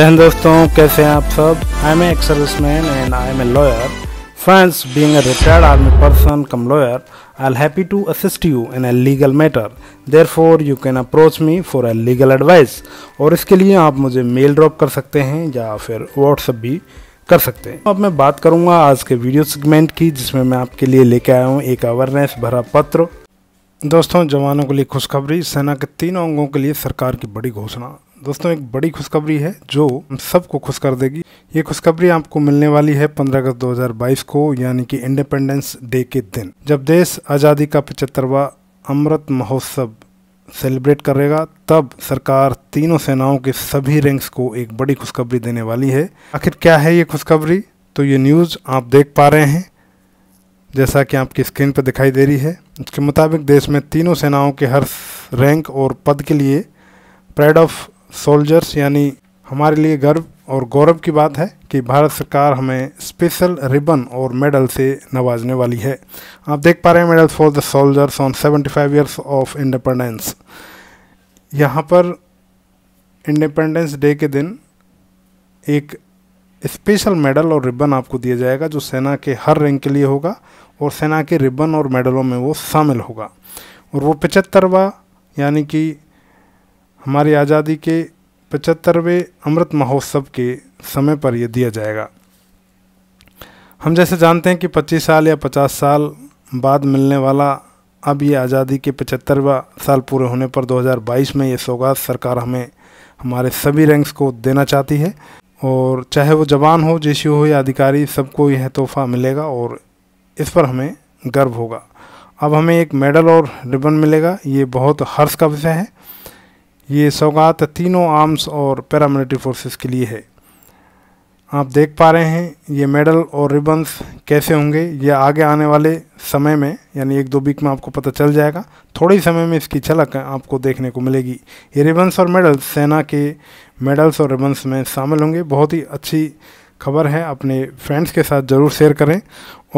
and दोस्तों कैसे हैं आप सब I am ex service man and I am a lawyer friends being retired army person cum lawyer I'll happy to assist you in a legal matter therefore you can approach me for a legal advice और इसके लिए आप मुझे mail drop कर सकते हैं या फिर व्हाट्सअप भी कर सकते हैं अब मैं बात करूंगा आज के वीडियो सेगमेंट की जिसमें मैं आपके लिए लेके आया हूँ एक अवेयरनेस भरा पत्र दोस्तों जवानों के लिए खुशखबरी सेना के तीनों अंगों के लिए सरकार की बड़ी घोषणा दोस्तों एक बड़ी खुशखबरी है जो हम सबको खुश कर देगी ये खुशखबरी आपको मिलने वाली है 15 अगस्त 2022 को यानी कि इंडिपेंडेंस डे के दिन जब देश आज़ादी का पचहत्तरवा अमृत महोत्सव सेलिब्रेट करेगा तब सरकार तीनों सेनाओं के सभी रैंक्स को एक बड़ी खुशखबरी देने वाली है आखिर क्या है ये खुशखबरी तो ये न्यूज़ आप देख पा रहे हैं जैसा कि आपकी स्क्रीन पर दिखाई दे रही है इसके मुताबिक देश में तीनों सेनाओं के हर रैंक और पद के लिए प्राइड ऑफ सोल्जर्स यानी हमारे लिए गर्व और गौरव की बात है कि भारत सरकार हमें स्पेशल रिबन और मेडल से नवाजने वाली है आप देख पा रहे हैं medal for the soldiers on 75 years of independence यहाँ पर इंडिपेंडेंस डे के दिन एक स्पेशल मेडल और रिबन आपको दिया जाएगा जो सेना के हर रैंक के लिए होगा और सेना के रिबन और मेडलों में वो शामिल होगा और वो पचहत्तरवा यानी कि हमारी आज़ादी के पचहत्तरवें अमृत महोत्सव के समय पर यह दिया जाएगा हम जैसे जानते हैं कि 25 साल या 50 साल बाद मिलने वाला अब ये आज़ादी के पचहत्तरवा साल पूरे होने पर 2022 में ये सौगात सरकार हमें हमारे सभी रैंक्स को देना चाहती है और चाहे वो जवान हो जेसी हो या अधिकारी सबको यह तोहफ़ा मिलेगा और इस पर हमें गर्व होगा अब हमें एक मेडल और रिबन मिलेगा ये बहुत हर्ष का विषय है ये सौगात तीनों आर्म्स और पैरामिलिट्री फोर्सेस के लिए है आप देख पा रहे हैं ये मेडल और रिबन्स कैसे होंगे ये आगे आने वाले समय में यानी एक दो वीक में आपको पता चल जाएगा थोड़े समय में इसकी झलक आपको देखने को मिलेगी ये रिबन्स और मेडल्स सेना के मेडल्स और रिबन्स में शामिल होंगे बहुत ही अच्छी खबर है अपने फ्रेंड्स के साथ ज़रूर शेयर करें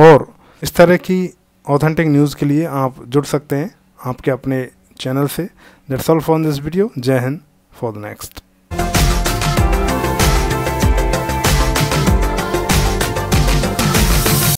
और इस तरह की ऑथेंटिक न्यूज़ के लिए आप जुड़ सकते हैं आपके अपने चैनल से that's all for this video जय हिंद फॉर द नेक्स्ट